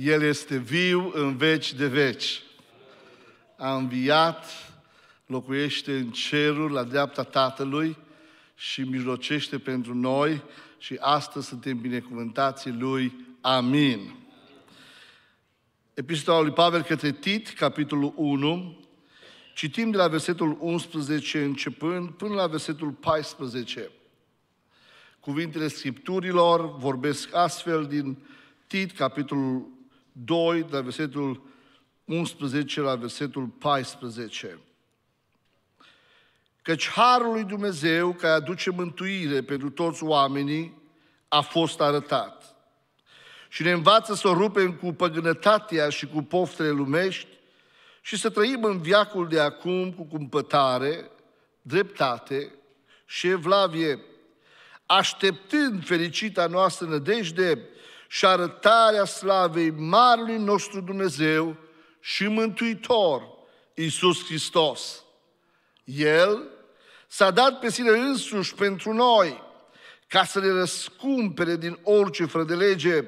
El este viu în veci de veci. A înviat, locuiește în cerul la dreapta Tatălui și mijlocește pentru noi și astăzi suntem binecuvântați Lui. Amin. Epistola lui Pavel către Tit, capitolul 1, Citim de la versetul 11 începând până la versetul 14. Cuvintele Scripturilor vorbesc astfel din Tit, capitolul 2, de la versetul 11 la versetul 14. Căci harul lui Dumnezeu care aduce mântuire pentru toți oamenii a fost arătat. Și ne învață să o rupem cu păgânătatea și cu poftele lumești și să trăim în viacul de acum cu cumpătare, dreptate și evlavie, așteptând fericita noastră nădejde și arătarea slavei marului nostru Dumnezeu și Mântuitor, Iisus Hristos. El s-a dat pe sine însuși pentru noi, ca să ne răscumpere din orice fără de lege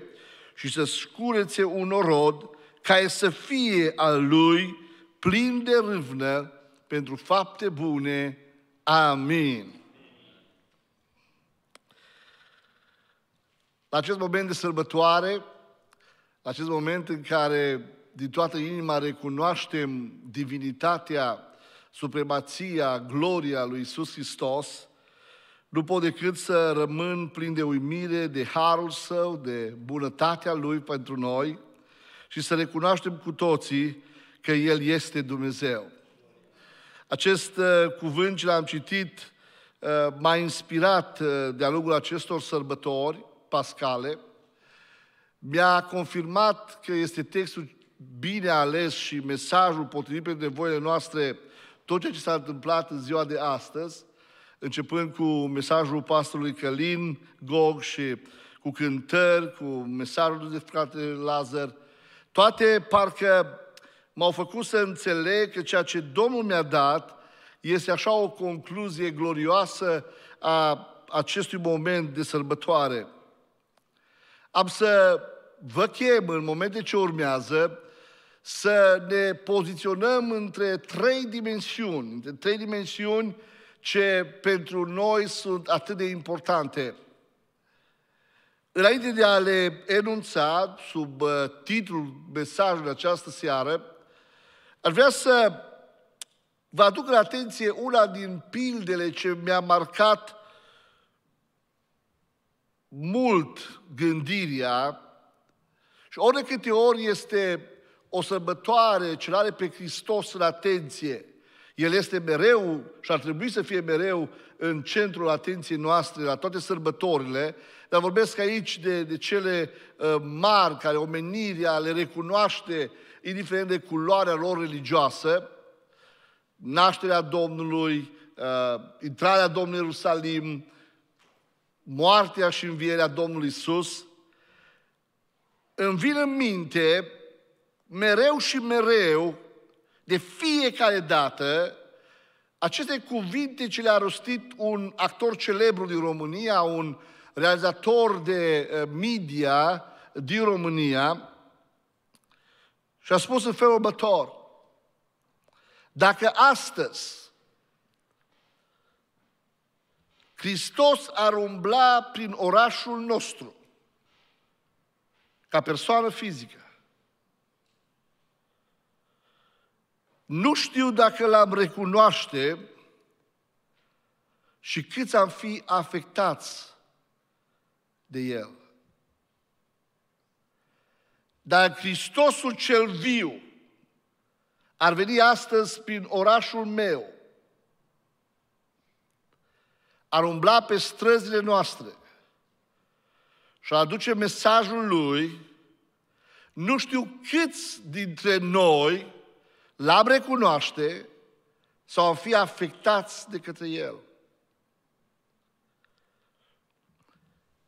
și să scurețe un orod care să fie al lui plin de râvnă pentru fapte bune. Amin. La acest moment de sărbătoare, la acest moment în care din toată inima recunoaștem divinitatea, supremația, gloria lui Isus Hristos, nu pot decât să rămân plin de uimire, de harul său, de bunătatea lui pentru noi și să recunoaștem cu toții că El este Dumnezeu. Acest uh, cuvânt ce l-am citit uh, m-a inspirat uh, de-a lungul acestor sărbători pascale, mi-a confirmat că este textul bine ales și mesajul potrivit pentru nevoile noastre tot ceea ce s-a întâmplat în ziua de astăzi, începând cu mesajul pastorului Călin Gog și cu cântări, cu mesajul de frate Lazar, toate parcă m-au făcut să înțeleg că ceea ce Domnul mi-a dat este așa o concluzie glorioasă a acestui moment de sărbătoare. Am să vă chem în momente ce urmează să ne poziționăm între trei dimensiuni, între trei dimensiuni ce pentru noi sunt atât de importante. Înainte de a le enunța sub uh, titlul mesajului această seară, aș vrea să vă aduc în atenție una din pildele ce mi-a marcat mult gândirea și ori de câte ori este o sărbătoare ce are pe Hristos în atenție, El este mereu și ar trebui să fie mereu în centrul atenției noastre la toate sărbătorile, dar vorbesc aici de, de cele ă, mari care omenirea le recunoaște indiferent de culoarea lor religioasă, nașterea Domnului, ă, intrarea Domnului Ierusalim, moartea și învierea Domnului Isus, îmi vin în minte mereu și mereu, de fiecare dată, aceste cuvinte ce le-a rostit un actor celebru din România, un realizator de eh, media din România, și a spus în felul următor, dacă astăzi Hristos ar umbla prin orașul nostru, ca persoană fizică. Nu știu dacă l-am recunoaște și câți am fi afectați de el. Dar Hristosul cel viu ar veni astăzi prin orașul meu ar umbla pe străzile noastre și ar aduce mesajul lui, nu știu câți dintre noi l-am recunoaște sau am fi afectați de către el.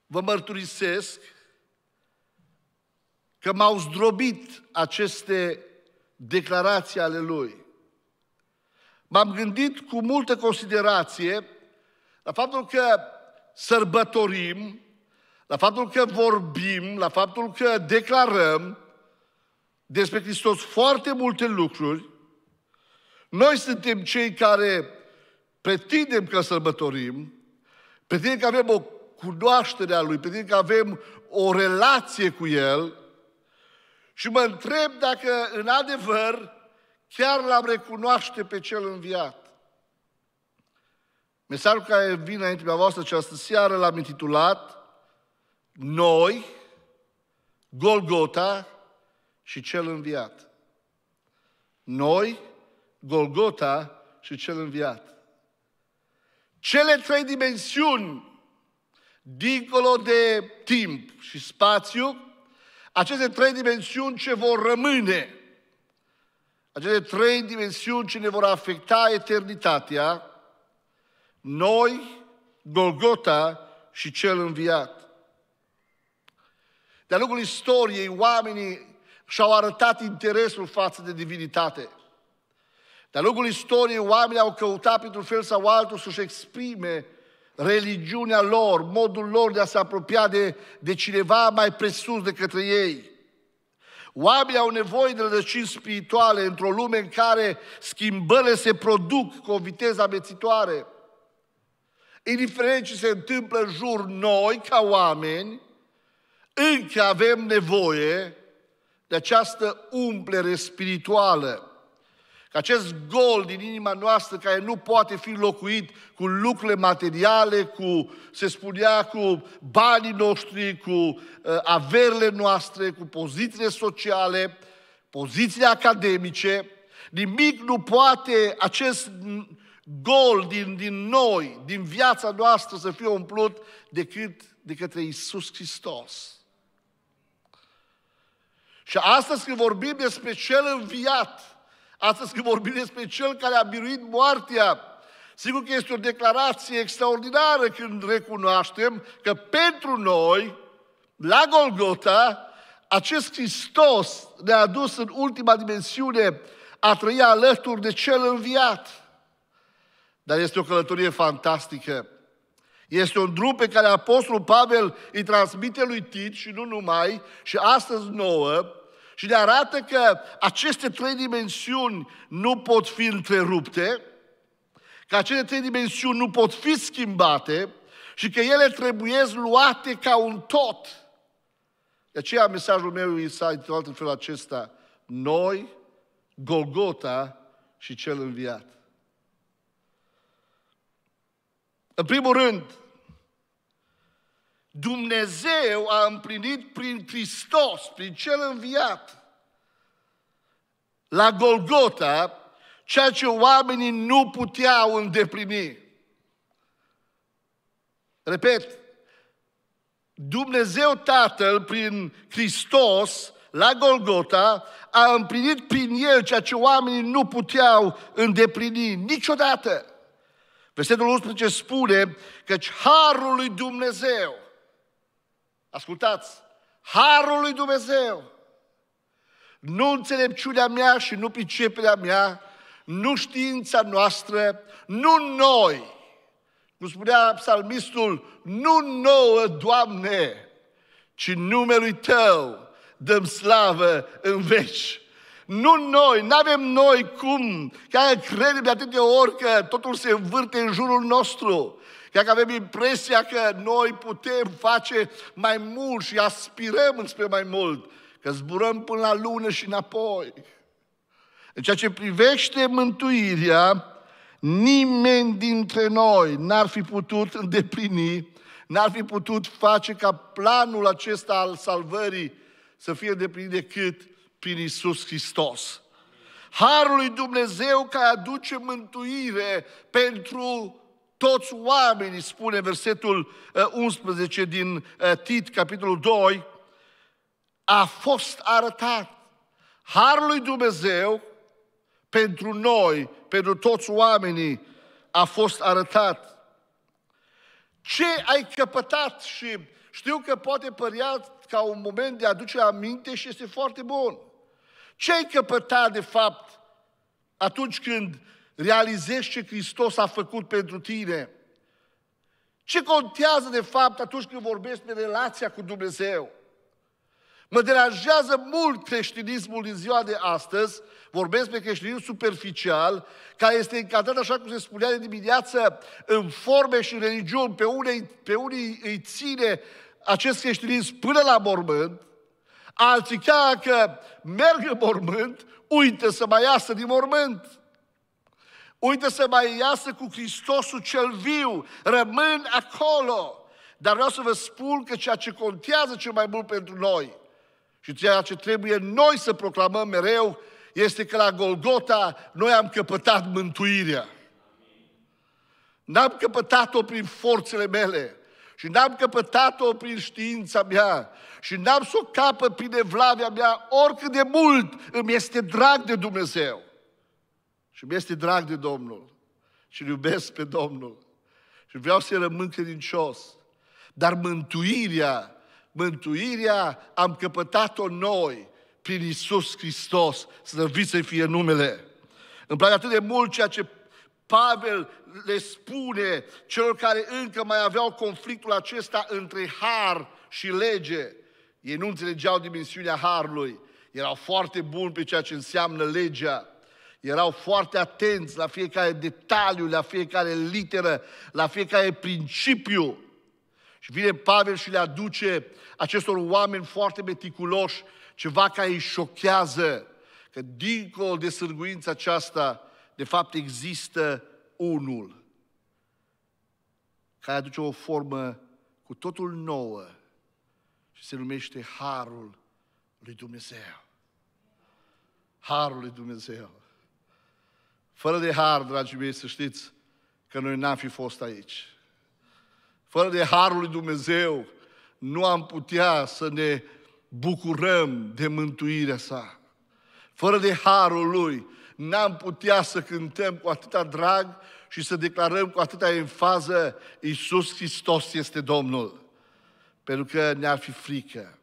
Vă mărturisesc că m-au zdrobit aceste declarații ale lui. M-am gândit cu multă considerație la faptul că sărbătorim, la faptul că vorbim, la faptul că declarăm despre Hristos foarte multe lucruri, noi suntem cei care pretindem că sărbătorim, pretindem că avem o cunoaștere a Lui, pretindem că avem o relație cu El și mă întreb dacă, în adevăr, chiar l-am recunoaște pe Cel înviat. Mesajul care vine înaintea voastră această seară l-am intitulat Noi, Golgota și Cel Înviat. Noi, Golgota și Cel Înviat. Cele trei dimensiuni, dincolo de timp și spațiu, aceste trei dimensiuni ce vor rămâne, aceste trei dimensiuni ce ne vor afecta eternitatea, noi, Golgota și cel înviat. De-a lungul istoriei, oamenii și-au arătat interesul față de divinitate. De-a lungul istoriei, oamenii au căutat pentru fel sau altul să-și exprime religiunea lor, modul lor de a se apropia de, de cineva mai presus de către ei. Oamenii au nevoie de rădăcini spirituale într-o lume în care schimbările se produc cu o viteză amețitoare indiferent ce se întâmplă în jur, noi, ca oameni, încă avem nevoie de această umplere spirituală. Că acest gol din inima noastră care nu poate fi locuit cu lucrurile materiale, cu, se spunea, cu banii noștri, cu uh, averile noastre, cu pozițiile sociale, pozițiile academice, nimic nu poate, acest gol din, din noi, din viața noastră să fie umplut decât de către Isus Hristos. Și astăzi când vorbim despre cel înviat, astăzi când vorbim despre cel care a biruit moartea, sigur că este o declarație extraordinară când recunoaștem că pentru noi, la Golgota, acest Hristos ne-a dus în ultima dimensiune a trăi alături de cel înviat. Dar este o călătorie fantastică. Este un drum pe care Apostolul Pavel îi transmite lui Tit și nu numai, și astăzi nouă, și ne arată că aceste trei dimensiuni nu pot fi întrerupte, că acele trei dimensiuni nu pot fi schimbate și că ele trebuie luate ca un tot. De aceea mesajul meu îi s-a intitulat în felul acesta, noi, Golgota și cel înviat. În primul rând, Dumnezeu a împlinit prin Hristos, prin Cel înviat, la Golgota, ceea ce oamenii nu puteau îndeplini. Repet, Dumnezeu Tatăl, prin Hristos, la Golgota, a împlinit prin El ceea ce oamenii nu puteau îndeplini niciodată. Versetul 11 spune căci harul lui Dumnezeu, ascultați, harul lui Dumnezeu, nu înțelepciunea mea și nu priceperea mea, nu știința noastră, nu noi, cum spunea psalmistul, nu nouă, Doamne, ci numelui Tău dăm slavă în veci. Nu noi, nu avem noi cum, care credem de atâtea ori că totul se învârte în jurul nostru. Chiar că avem impresia că noi putem face mai mult și aspirăm înspre mai mult, că zburăm până la lună și înapoi. În ceea ce privește mântuirea, nimeni dintre noi n-ar fi putut îndeplini, n-ar fi putut face ca planul acesta al salvării să fie îndeplinit decât prin Isus Hristos. Harul lui Dumnezeu care aduce mântuire pentru toți oamenii, spune versetul 11 uh, din uh, Tit, capitolul 2, a fost arătat. Harul lui Dumnezeu pentru noi, pentru toți oamenii, a fost arătat. Ce ai căpătat? Și știu că poate părea ca un moment de aduce aminte și este foarte bun. Ce ai căpătat de fapt atunci când realizezi ce Hristos a făcut pentru tine? Ce contează de fapt atunci când vorbesc de relația cu Dumnezeu? Mă deranjează mult creștinismul din ziua de astăzi, vorbesc pe creștinism superficial, care este încadrat, așa cum se spunea de dimineață, în forme și religiuni, pe unii, pe unii îi ține acest creștinism până la mormânt, Alții chiar că merg în mormânt, uită să mai iasă din mormânt. Uită să mai iasă cu Hristosul cel viu. Rămân acolo. Dar vreau să vă spun că ceea ce contează cel mai mult pentru noi și ceea ce trebuie noi să proclamăm mereu este că la Golgota noi am căpătat mântuirea. N-am căpătat-o prin forțele mele și n-am căpătat-o prin știința mea și n-am să o capă prin evlavia mea, oricât de mult îmi este drag de Dumnezeu. Și mi este drag de Domnul și iubesc pe Domnul și vreau să rămân credincios. Dar mântuirea, mântuirea am căpătat-o noi prin Isus Hristos, să fie numele. Îmi place atât de mult ceea ce Pavel le spune celor care încă mai aveau conflictul acesta între har și lege. Ei nu înțelegeau dimensiunea harului. Erau foarte buni pe ceea ce înseamnă legea. Erau foarte atenți la fiecare detaliu, la fiecare literă, la fiecare principiu. Și vine Pavel și le aduce acestor oameni foarte meticuloși ceva care îi șochează. Că dincolo de sârguința aceasta, de fapt există unul care aduce o formă cu totul nouă și se numește Harul lui Dumnezeu. Harul lui Dumnezeu. Fără de har, dragii mei, să știți că noi n-am fi fost aici. Fără de harul lui Dumnezeu, nu am putea să ne bucurăm de mântuirea sa. Fără de harul lui, n-am putea să cântăm cu atâta drag și să declarăm cu atâta enfază Iisus Hristos este Domnul. Pentru că ne-ar fi frică.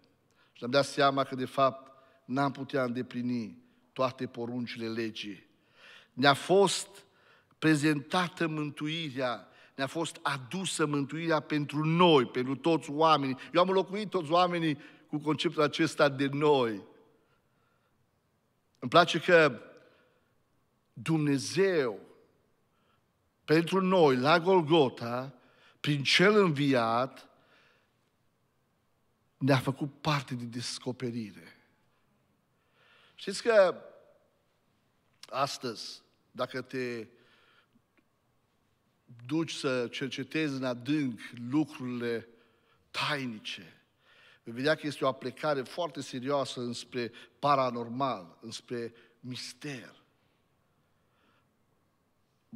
Și am dat seama că, de fapt, n-am putea îndeplini toate poruncile legii. Ne-a fost prezentată mântuirea, ne-a fost adusă mântuirea pentru noi, pentru toți oamenii. Eu am locuit toți oamenii cu conceptul acesta de noi. Îmi place că Dumnezeu pentru noi la Golgota, prin cel înviat, ne-a făcut parte de descoperire. Știți că astăzi, dacă te duci să cercetezi în adânc lucrurile tainice, vei vedea că este o aplicare foarte serioasă înspre paranormal, înspre mister.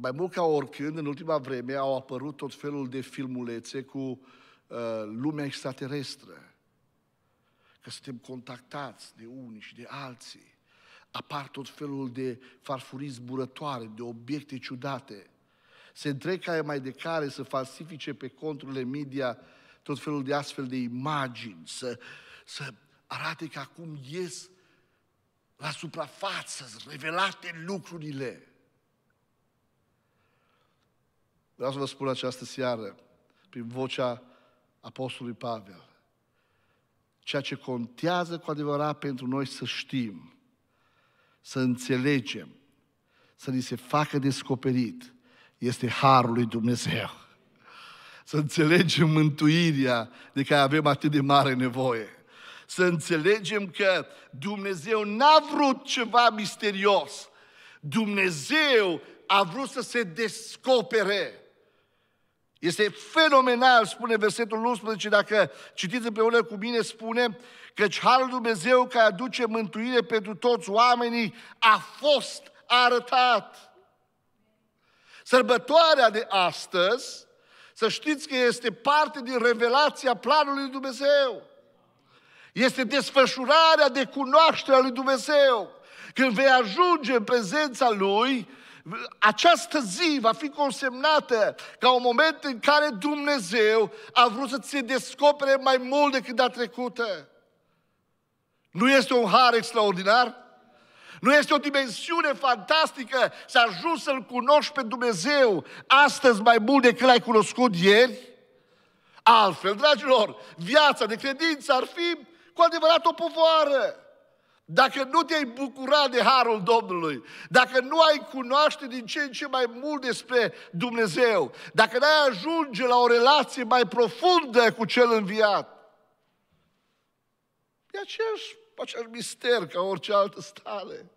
Mai mult ca oricând, în ultima vreme au apărut tot felul de filmulețe cu uh, lumea extraterestră. Că suntem contactați de unii și de alții. Apar tot felul de farfurii zburătoare, de obiecte ciudate. Se întreg care mai de care să falsifice pe conturile media tot felul de astfel de imagini, să, să arate că acum ies la suprafață, revelate lucrurile. Vreau să vă spun această seară, prin vocea Apostolului Pavel, ceea ce contează cu adevărat pentru noi să știm, să înțelegem, să ni se facă descoperit, este Harul lui Dumnezeu. Să înțelegem mântuirea de care avem atât de mare nevoie. Să înțelegem că Dumnezeu n-a vrut ceva misterios. Dumnezeu a vrut să se descopere. Este fenomenal, spune versetul 11, dacă citiți împreună cu mine, spune căci Harul Dumnezeu care aduce mântuire pentru toți oamenii a fost arătat. Sărbătoarea de astăzi, să știți că este parte din revelația planului lui Dumnezeu. Este desfășurarea de cunoaștere a lui Dumnezeu. Când vei ajunge în prezența Lui, această zi va fi consemnată ca un moment în care Dumnezeu a vrut să se descopere mai mult decât a trecută. Nu este un har extraordinar? Nu este o dimensiune fantastică să ajungi să-L cunoști pe Dumnezeu astăzi mai mult decât l-ai cunoscut ieri? Altfel, dragilor, viața de credință ar fi cu adevărat o povoară. Dacă nu te-ai bucurat de harul Domnului, dacă nu ai cunoaște din ce în ce mai mult despre Dumnezeu, dacă n-ai ajunge la o relație mai profundă cu cel înviat, e aceeași, aceeași mister ca orice altă stare.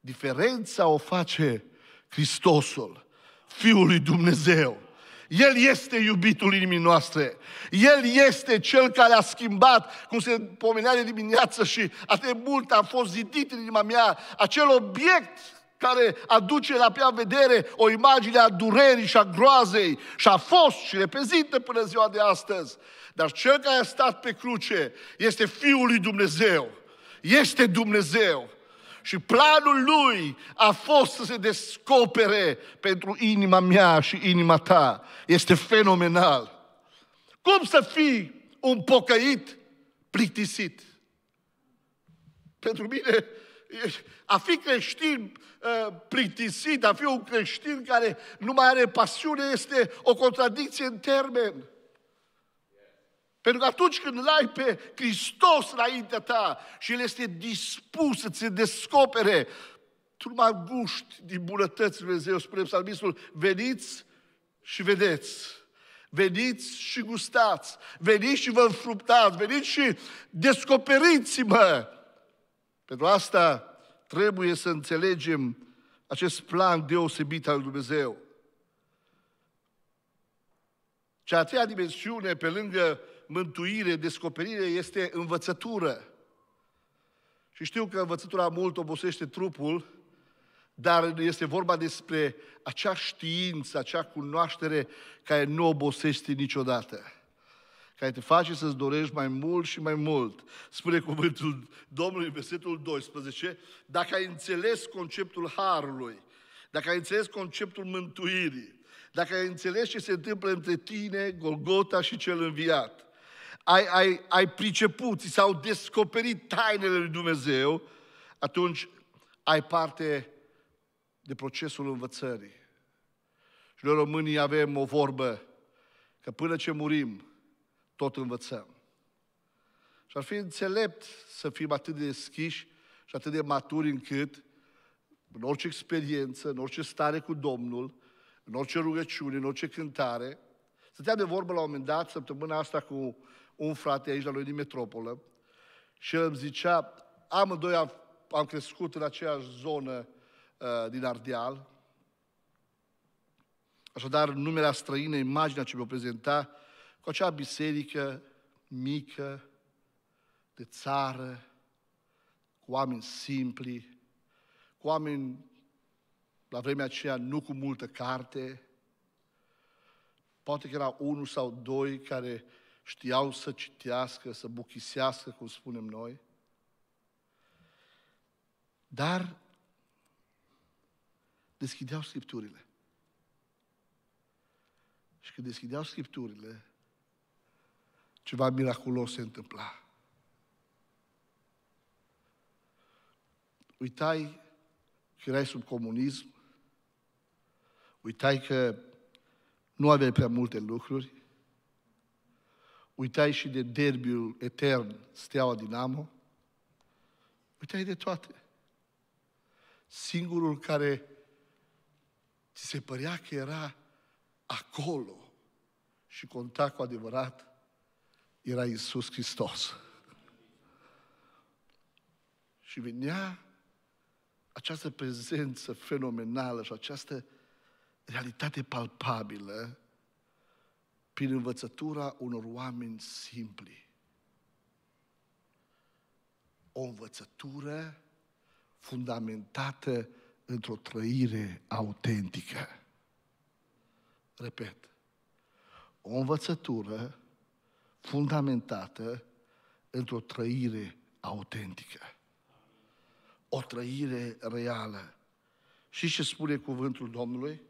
Diferența o face Hristosul, Fiul lui Dumnezeu. El este iubitul inimii noastre. El este cel care a schimbat, cum se pomenea de dimineață și atât de mult a fost zidit în inima mea, acel obiect care aduce la prea vedere o imagine a durerii și a groazei și a fost și reprezintă până ziua de astăzi. Dar cel care a stat pe cruce este Fiul lui Dumnezeu. Este Dumnezeu și planul lui a fost să se descopere pentru inima mea și inima ta. Este fenomenal. Cum să fii un pocăit plictisit? Pentru mine, a fi creștin uh, plictisit, a fi un creștin care nu mai are pasiune, este o contradicție în termen. Pentru că atunci când îl ai pe Hristos înaintea ta și El este dispus să ți descopere, tu nu mai guști din bunătăți Lui Dumnezeu. Spune psalmistul, veniți și vedeți. Veniți și gustați. Veniți și vă înfruptați. Veniți și descoperiți-mă. Pentru asta trebuie să înțelegem acest plan deosebit al Dumnezeu. Cea a treia dimensiune, pe lângă mântuire, descoperire este învățătură. Și știu că învățătura mult obosește trupul, dar este vorba despre acea știință, acea cunoaștere care nu obosește niciodată, care te face să-ți dorești mai mult și mai mult. Spune cuvântul Domnului, versetul 12, dacă ai înțeles conceptul Harului, dacă ai înțeles conceptul mântuirii, dacă ai înțeles ce se întâmplă între tine, Golgota și cel înviat, ai, ai, ai priceput, ți s-au descoperit tainele lui Dumnezeu, atunci ai parte de procesul învățării. Și noi românii avem o vorbă că până ce murim, tot învățăm. Și ar fi înțelept să fim atât de deschiși și atât de maturi încât în orice experiență, în orice stare cu Domnul, în orice rugăciune, în orice cântare, stăteam de vorbă la un moment dat, săptămâna asta cu un frate aici la noi din metropolă și el îmi zicea, amândoi am, am crescut în aceeași zonă uh, din Ardeal, așadar numele străină, imaginea ce mi-o prezenta, cu acea biserică mică, de țară, cu oameni simpli, cu oameni la vremea aceea nu cu multă carte, poate că era unul sau doi care știau să citească, să buchisească, cum spunem noi. Dar deschideau scripturile. Și când deschideau scripturile, ceva miraculos se întâmpla. Uitai că erai sub comunism, uitai că nu aveai prea multe lucruri, Uitai și de derbiul etern, Steaua Dinamo. Uitai de toate. Singurul care ți se părea că era acolo și conta cu adevărat era Isus Hristos. Și venea această prezență fenomenală și această realitate palpabilă prin învățătura unor oameni simpli. O învățătură fundamentată într-o trăire autentică. Repet, o învățătură fundamentată într-o trăire autentică. O trăire reală. Și ce spune cuvântul Domnului?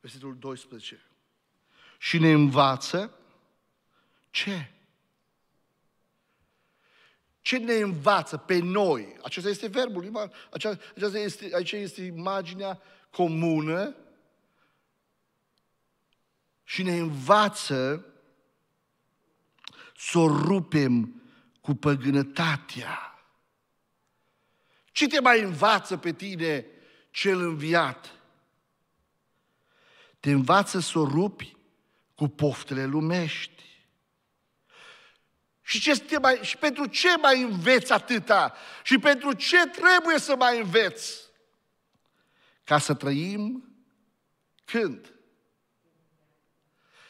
Versetul 12 și ne învață ce? Ce ne învață pe noi? Acesta este verbul, aceasta este, aici este imaginea comună și ne învață să o rupem cu păgânătatea. Ce te mai învață pe tine cel înviat? Te învață să o rupi cu poftele lumești. Și, ce te mai, și pentru ce mai înveți atâta? Și pentru ce trebuie să mai înveți? Ca să trăim când?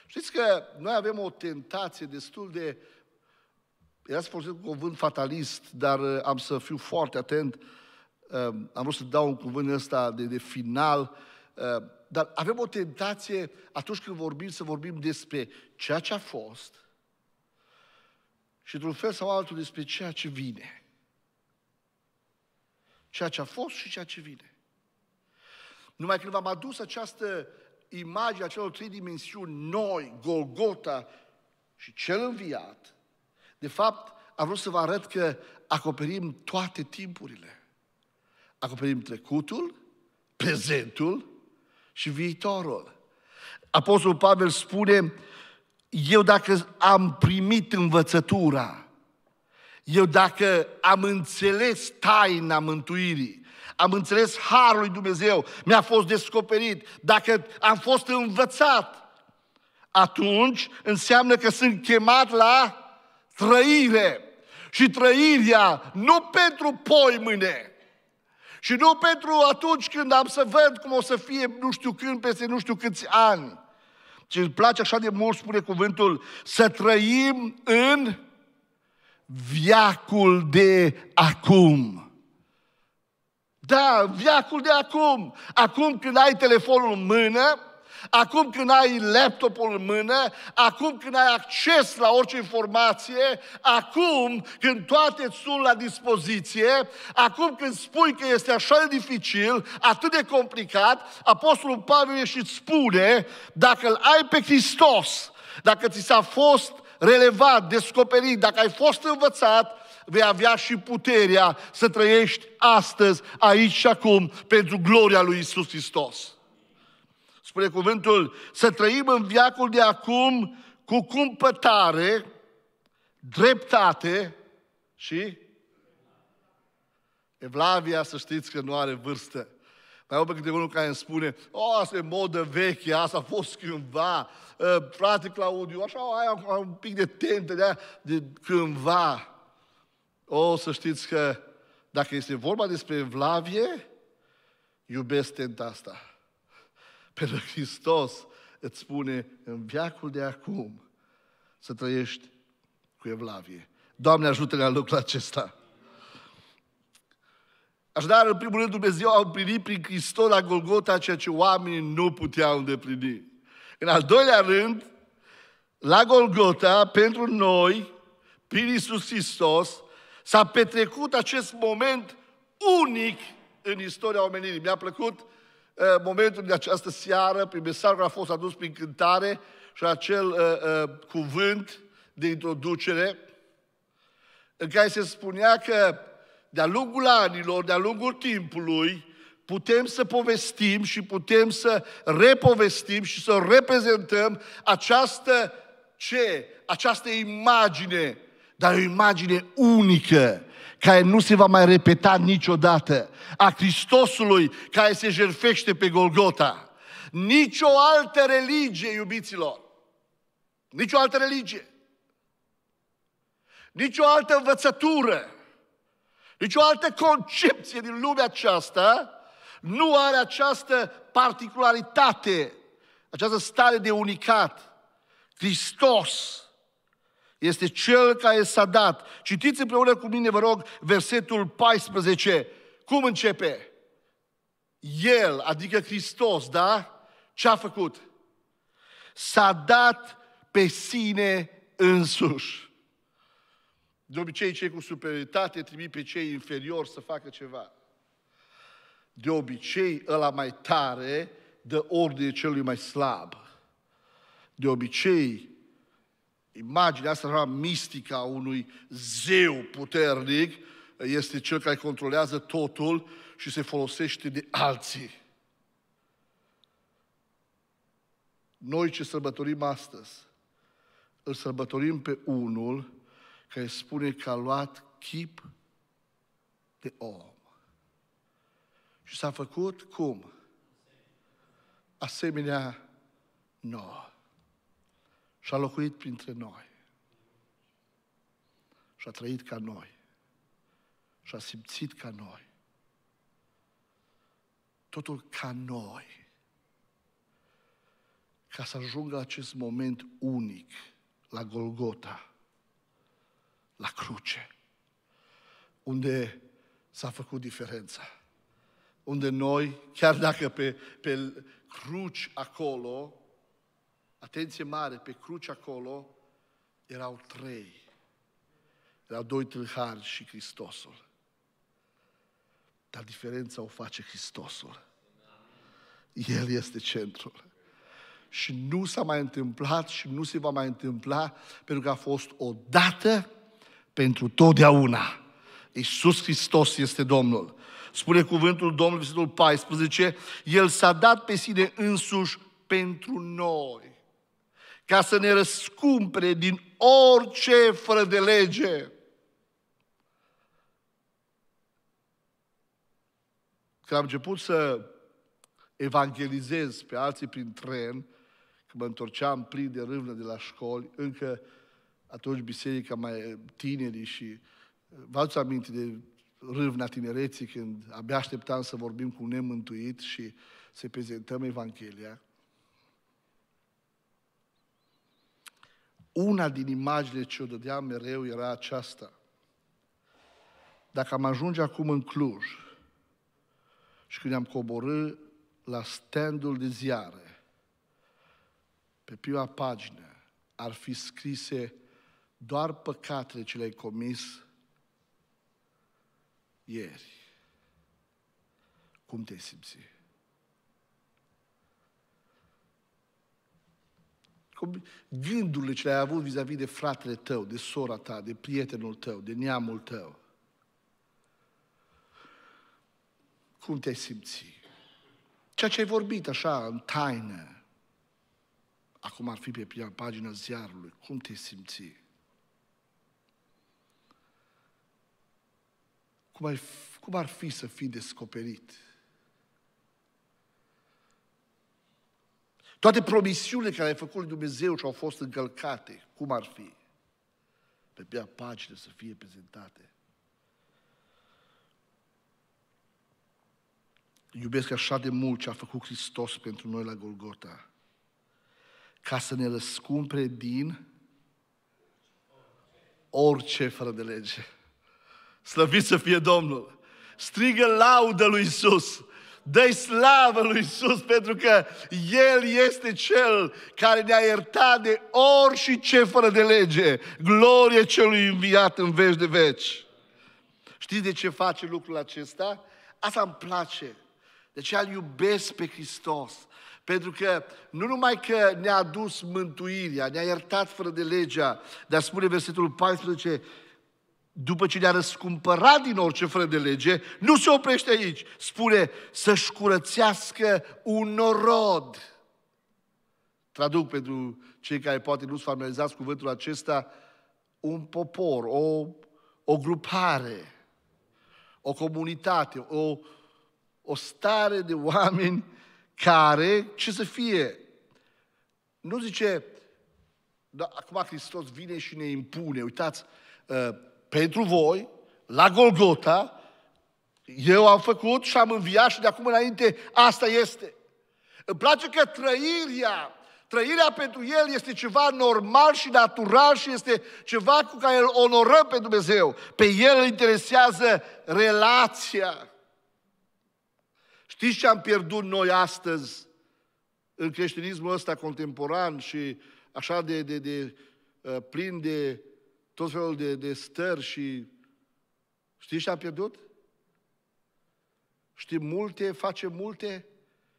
Știți că noi avem o tentație destul de... să folosesc un cuvânt fatalist, dar uh, am să fiu foarte atent. Uh, am vrut să dau un cuvânt ăsta de, de final uh, dar avem o tentație atunci când vorbim să vorbim despre ceea ce a fost și într-un fel sau altul despre ceea ce vine. Ceea ce a fost și ceea ce vine. Numai când v-am adus această imagine a celor trei dimensiuni, noi, Golgota și cel înviat, de fapt, am vrut să vă arăt că acoperim toate timpurile. Acoperim trecutul, prezentul și viitorul. Apostolul Pavel spune, eu dacă am primit învățătura, eu dacă am înțeles taina mântuirii, am înțeles harul lui Dumnezeu, mi-a fost descoperit, dacă am fost învățat, atunci înseamnă că sunt chemat la trăire. Și trăirea nu pentru poi mâine, și nu pentru atunci când am să văd cum o să fie nu știu când, peste nu știu câți ani. Ce îmi place așa de mult, spune cuvântul, să trăim în viacul de acum. Da, viacul de acum. Acum când ai telefonul în mână, Acum când ai laptopul în mână, acum când ai acces la orice informație, acum când toate sunt la dispoziție, acum când spui că este așa de dificil, atât de complicat, Apostolul Pavel și îți spune, dacă îl ai pe Hristos, dacă ți s-a fost relevat, descoperit, dacă ai fost învățat, vei avea și puterea să trăiești astăzi, aici și acum, pentru gloria lui Isus Hristos spune cuvântul, să trăim în viacul de acum cu cumpătare, dreptate și Evlavia, să știți că nu are vârstă. Mai au pe câte unul care îmi spune, o, asta e modă veche, asta a fost cândva, ă, frate Claudiu, așa ai un pic de tentă de, de cândva. O, să știți că dacă este vorba despre evlavie, iubesc tenta asta. Pentru că Hristos îți spune în viacul de acum să trăiești cu evlavie. Doamne ajută la lucrul acesta. Așadar, în primul rând, Dumnezeu a împlinit prin Hristos la Golgota ceea ce oamenii nu puteau îndeplini. În al doilea rând, la Golgota, pentru noi, prin Iisus Hristos, s-a petrecut acest moment unic în istoria omenirii. Mi-a plăcut Eh, momentul de această seară, prin mesajul care a fost adus prin cântare și acel uh, uh, cuvânt de introducere, în care se spunea că de-a lungul anilor, de-a lungul timpului, putem să povestim și putem să repovestim și să reprezentăm această ce? Această imagine, dar o imagine unică, care nu se va mai repeta niciodată, a Hristosului care se jerfește pe Golgota. Nici o altă religie, iubiților, nici o altă religie, nici o altă învățătură, nici o altă concepție din lumea aceasta nu are această particularitate, această stare de unicat. Hristos este cel care s-a dat. Citiți împreună cu mine, vă rog, versetul 14. Cum începe? El, adică Hristos, da? Ce a făcut? S-a dat pe sine însuși. De obicei, cei cu superioritate trimit pe cei inferiori să facă ceva. De obicei, ăla mai tare dă ordine celui mai slab. De obicei, imaginea asta mistică a unui zeu puternic, este cel care controlează totul și se folosește de alții. Noi ce sărbătorim astăzi, îl sărbătorim pe unul care spune că a luat chip de om. Și s-a făcut cum? Asemenea nouă și a locuit printre noi. Și a trăit ca noi. Și a simțit ca noi. Totul ca noi. Ca să ajungă la acest moment unic, la Golgota, la cruce, unde s-a făcut diferența. Unde noi, chiar dacă pe, pe cruci acolo, Atenție mare, pe cruce acolo erau trei. Erau doi tâlhari și Hristosul. Dar diferența o face Hristosul. El este centrul. Și nu s-a mai întâmplat și nu se va mai întâmpla pentru că a fost o dată pentru totdeauna. Iisus Hristos este Domnul. Spune cuvântul Domnului, versetul 14, El s-a dat pe sine însuși pentru noi ca să ne răscumpere din orice fără de lege. Când am început să evangelizez pe alții prin tren, când mă întorceam plin de râvnă de la școli, încă atunci biserica mai tinerii și vă aduți aminte de râvna tinereții când abia așteptam să vorbim cu un nemântuit și să prezentăm Evanghelia. Una din imaginile ce o dădea mereu era aceasta. Dacă am ajunge acum în Cluj și când am coborât la standul de ziare, pe prima pagină ar fi scrise doar păcatele ce le-ai comis ieri. Cum te simți? gândurile ce le-ai avut vis-a-vis de fratele tău, de sora ta, de prietenul tău, de neamul tău. Cum te simți? Ceea ce ai vorbit așa, în taină, acum ar fi pe pagina ziarului, cum te simți? Cum, cum ar fi să fii descoperit? Toate promisiunile care ai făcut lui Dumnezeu și au fost încălcate, cum ar fi? Pe bea pagine să fie prezentate. Iubesc așa de mult ce a făcut Hristos pentru noi la Golgota, ca să ne răscumpre din orice fără de lege. Slăvit să fie Domnul! Strigă laudă lui Isus! dă slavă lui Iisus pentru că El este Cel care ne-a iertat de ce fără de lege. Glorie Celui înviat în veci de veci. Știți de ce face lucrul acesta? Asta îmi place. De ce îl iubesc pe Hristos. Pentru că nu numai că ne-a adus mântuirea, ne-a iertat fără de legea, dar spune versetul 14, după ce le-a răscumpărat din orice fără de lege, nu se oprește aici. Spune să-și curățească un norod. Traduc pentru cei care poate nu-ți familiarizați cuvântul acesta, un popor, o, o grupare, o comunitate, o, o stare de oameni care, ce să fie, nu zice, da, acum Hristos vine și ne impune, uitați, uh, pentru voi, la Golgota, eu am făcut și am înviat și de acum înainte asta este. Îmi place că trăirea, trăirea pentru el este ceva normal și natural și este ceva cu care îl onorăm pe Dumnezeu. Pe el îl interesează relația. Știți ce am pierdut noi astăzi în creștinismul ăsta contemporan și așa de, de, de uh, plin de tot felul de, de stări și... Știi ce a pierdut? Știm multe, facem multe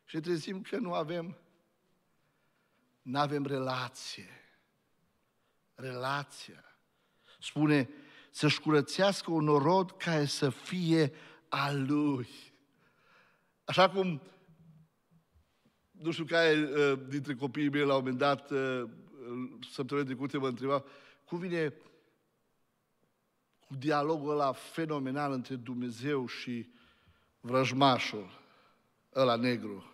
și ne trezim că nu avem, nu avem relație. Relația. Spune, să-și curățească un orod care să fie al lui. Așa cum, nu știu care uh, dintre copiii mei la un moment dat, uh, săptămâna trecută mă întreba, cum vine cu dialogul ăla fenomenal între Dumnezeu și vrăjmașul ăla negru.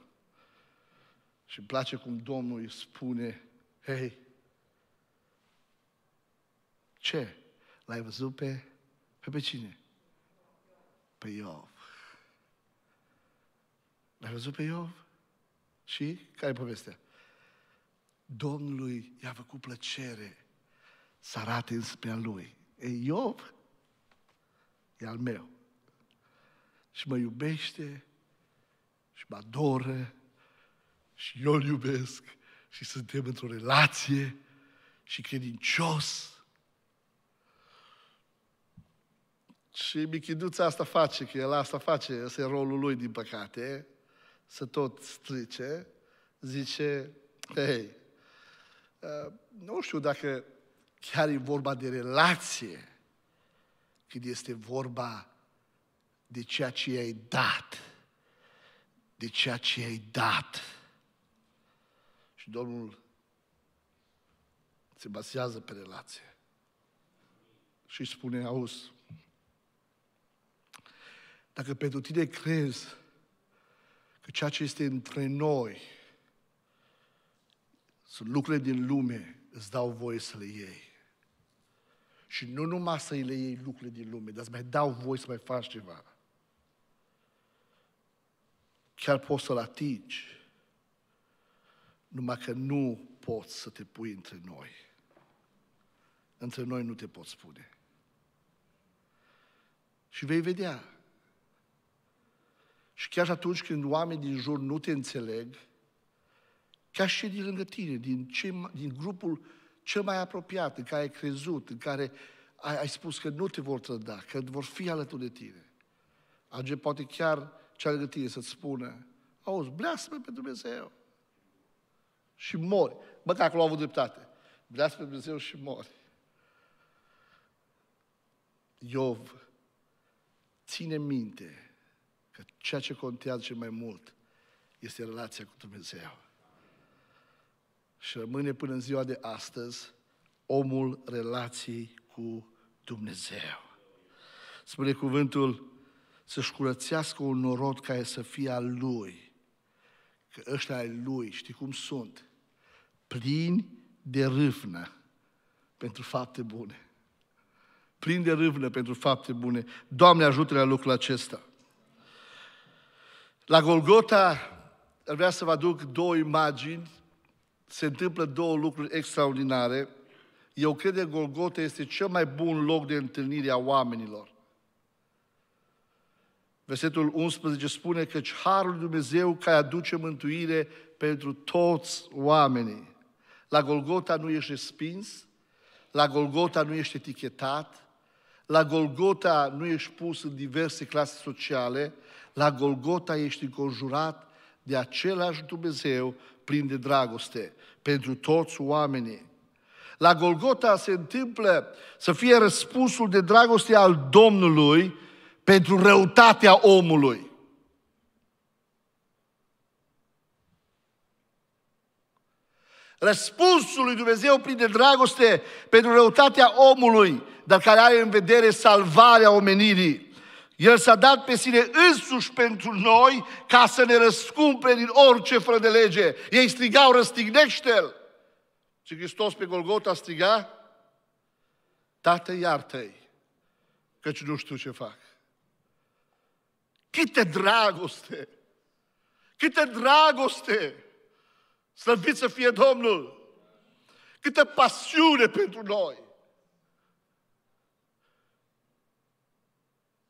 Și îmi place cum Domnul îi spune, hei, ce? L-ai văzut pe, pe, pe cine? Pe Iov. L-ai văzut pe Iov? Și? Care e povestea? Domnului i-a făcut plăcere să arate înspre lui. E Iov e al meu. Și mă iubește și mă adoră și eu îl iubesc și suntem într-o relație și credincios. Și Michiduța asta face, că el asta face, ăsta e rolul lui, din păcate, să tot strice, zice, hei, uh, nu știu dacă chiar e vorba de relație, când este vorba de ceea ce ai dat. De ceea ce ai dat. Și Domnul se bazează pe relație. Și spune, auzi, dacă pentru tine crezi că ceea ce este între noi sunt lucrurile din lume, îți dau voie să le iei și nu numai să îi le iei lucrurile din lume, dar să mai dau voi să mai faci ceva. Chiar poți să-l atingi, numai că nu poți să te pui între noi. Între noi nu te poți spune. Și vei vedea. Și chiar atunci când oamenii din jur nu te înțeleg, chiar și din lângă tine, din, ce, din grupul cel mai apropiat, în care ai crezut, în care ai, ai spus că nu te vor trăda, că vor fi alături de tine. Ange poate chiar cea de tine să-ți spună, auzi, bleasme pe Dumnezeu și mori. Bă, dacă l-au avut dreptate. Bleasme pe Dumnezeu și mori. Iov, ține minte că ceea ce contează cel mai mult este relația cu Dumnezeu și rămâne până în ziua de astăzi omul relației cu Dumnezeu. Spune cuvântul să-și curățească un norod care să fie al lui. Că ăștia ai lui, știi cum sunt, plini de râvnă pentru fapte bune. Plini de râvnă pentru fapte bune. Doamne ajută la lucrul acesta. La Golgota vrea să vă aduc două imagini se întâmplă două lucruri extraordinare. Eu cred că Golgota este cel mai bun loc de întâlnire a oamenilor. Versetul 11 spune că Harul Dumnezeu care aduce mântuire pentru toți oamenii. La Golgota nu ești respins, la Golgota nu ești etichetat, la Golgota nu ești pus în diverse clase sociale, la Golgota ești înconjurat de același Dumnezeu plin de dragoste pentru toți oamenii. La Golgota se întâmplă să fie răspunsul de dragoste al Domnului pentru răutatea omului. Răspunsul lui Dumnezeu plin de dragoste pentru răutatea omului, dar care are în vedere salvarea omenirii. El s-a dat pe sine însuși pentru noi ca să ne răscumpere din orice fără de lege. Ei strigau, răstignește-l! Și Hristos pe Golgota striga, Tată, iartă-i, căci nu știu ce fac. Câte dragoste! câte dragoste! Slăvit să fie Domnul! Câtă pasiune pentru noi!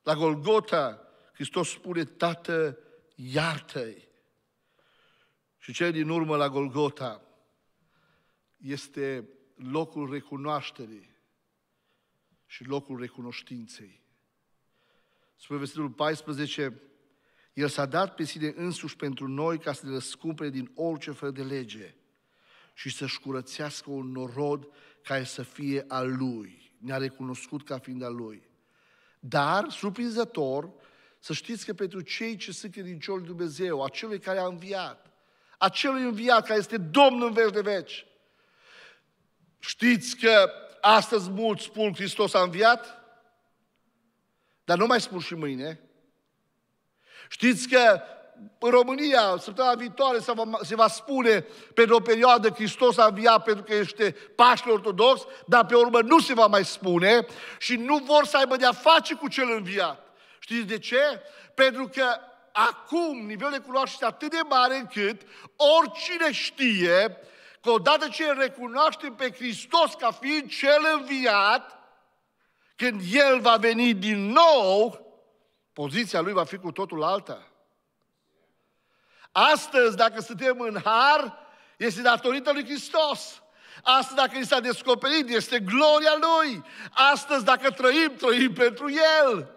La Golgota, Hristos spune, Tată, iartă-i. Și cel din urmă la Golgota este locul recunoașterii și locul recunoștinței. Spune versetul 14, El s-a dat pe sine însuși pentru noi ca să ne răscumpere din orice fel de lege și să-și curățească un norod care să fie al Lui. Ne-a recunoscut ca fiind al Lui. Dar, surprinzător, să știți că pentru cei ce sunt din lui Dumnezeu, acelui care a înviat, acelui înviat care este Domnul în veci de veci, știți că astăzi mulți spun Hristos a înviat, dar nu mai spun și mâine. Știți că în România, săptămâna viitoare se va, se va spune pentru o perioadă Hristos a înviat pentru că este Paștele Ortodox, dar pe urmă nu se va mai spune și nu vor să aibă de-a face cu cel înviat. Știți de ce? Pentru că acum nivelul de cunoaștere este atât de mare încât oricine știe că odată ce îl recunoaștem pe Hristos ca fiind cel înviat, când El va veni din nou, poziția Lui va fi cu totul alta. Astăzi, dacă suntem în har, este datorită lui Hristos. Astăzi, dacă ni s-a descoperit, este gloria Lui. Astăzi, dacă trăim, trăim pentru El.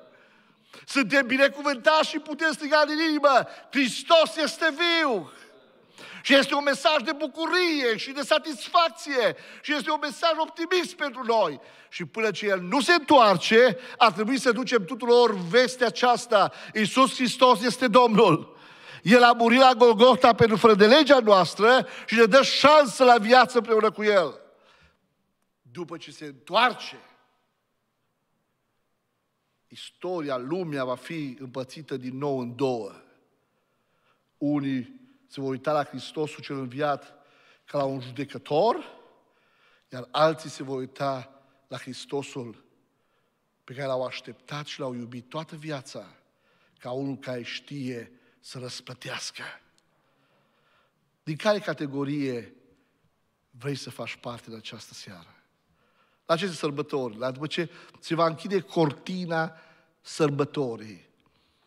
Suntem binecuvântați și putem striga din inimă, Hristos este viu! Și este un mesaj de bucurie și de satisfacție și este un mesaj optimist pentru noi. Și până ce El nu se întoarce, ar trebui să ducem tuturor vestea aceasta. Iisus Hristos este Domnul. El a murit la Golgota pentru fără de legea noastră și ne dă șansă la viață împreună cu El. După ce se întoarce, istoria, lumea va fi împățită din nou în două. Unii se vor uita la Hristosul cel înviat ca la un judecător, iar alții se vor uita la Hristosul pe care l-au așteptat și l-au iubit toată viața, ca unul care știe să răsplătească. Din care categorie vrei să faci parte de această seară? La aceste sărbători, la după ce se va închide cortina sărbătorii.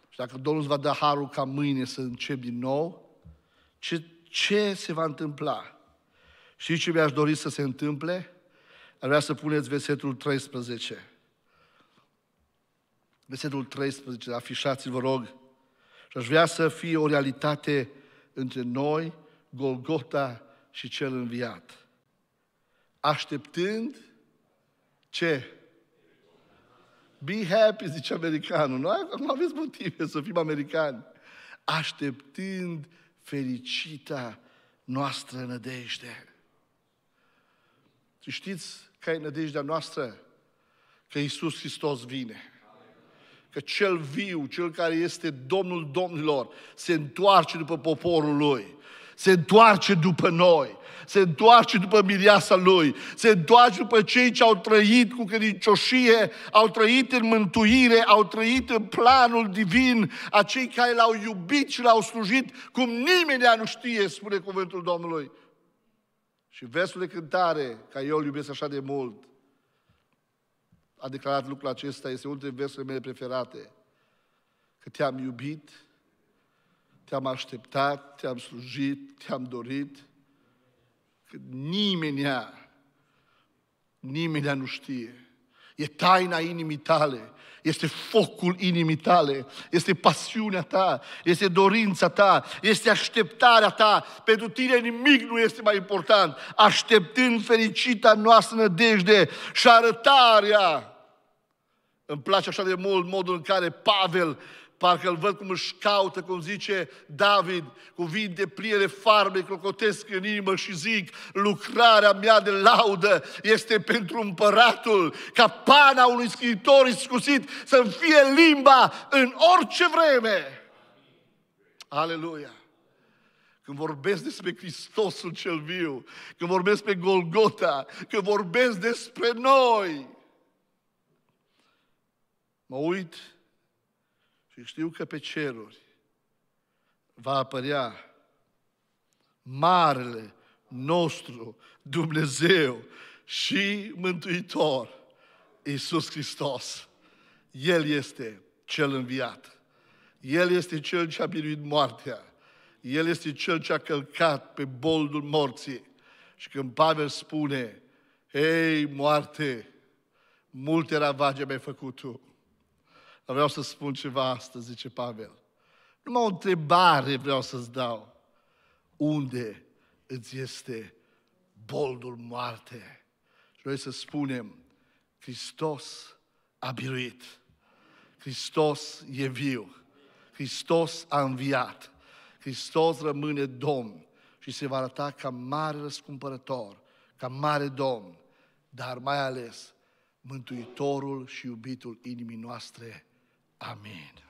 Și dacă Domnul îți va da harul ca mâine să încep din nou, ce, ce se va întâmpla? Și ce mi-aș dori să se întâmple? Ar vrea să puneți versetul 13. Versetul 13, afișați-vă rog, și aș vrea să fie o realitate între noi, Golgota și cel înviat. Așteptând ce? Be happy, zice americanul. Noi acum aveți motive să fim americani. Așteptând fericita noastră nădejde. Și știți că e nădejdea noastră? Că Iisus Hristos vine că cel viu, cel care este Domnul Domnilor, se întoarce după poporul lui, se întoarce după noi, se întoarce după miriasa lui, se întoarce după cei ce au trăit cu credincioșie, au trăit în mântuire, au trăit în planul divin, a cei care l-au iubit și l-au slujit cum nimeni nu știe, spune cuvântul Domnului. Și versul de cântare, ca eu îl iubesc așa de mult, a declarat lucrul acesta, este unul dintre versurile mele preferate. Că te-am iubit, te-am așteptat, te-am slujit, te-am dorit. Că nimeni, nimeni nu știe E taina inimii tale. Este focul inimii tale, este pasiunea ta, este dorința ta, este așteptarea ta. Pentru tine nimic nu este mai important. Așteptând fericita noastră nădejde și arătarea. Îmi place așa de mult modul în care Pavel Parcă îl văd cum își caută, cum zice David, cuvinte pline de farme, clocotesc în inimă și zic, lucrarea mea de laudă este pentru împăratul, ca pana unui scriitor iscusit să fie limba în orice vreme. Aleluia! Când vorbesc despre Hristosul cel viu, când vorbesc pe Golgota, când vorbesc despre noi, mă uit și știu că pe ceruri va apărea marele nostru Dumnezeu și Mântuitor, Iisus Hristos. El este cel înviat. El este cel ce a biruit moartea. El este cel ce a călcat pe boldul morții. Și când Pavel spune, „Hei, moarte, multe ravage mi-ai făcut tu, dar vreau să spun ceva astăzi, zice Pavel. Numai o întrebare vreau să-ți dau. Unde îți este boldul moarte? Și noi să spunem, Hristos a biruit. Hristos e viu. Hristos a înviat. Hristos rămâne Domn și se va arăta ca mare răscumpărător, ca mare Domn, dar mai ales Mântuitorul și iubitul inimii noastre. Amén.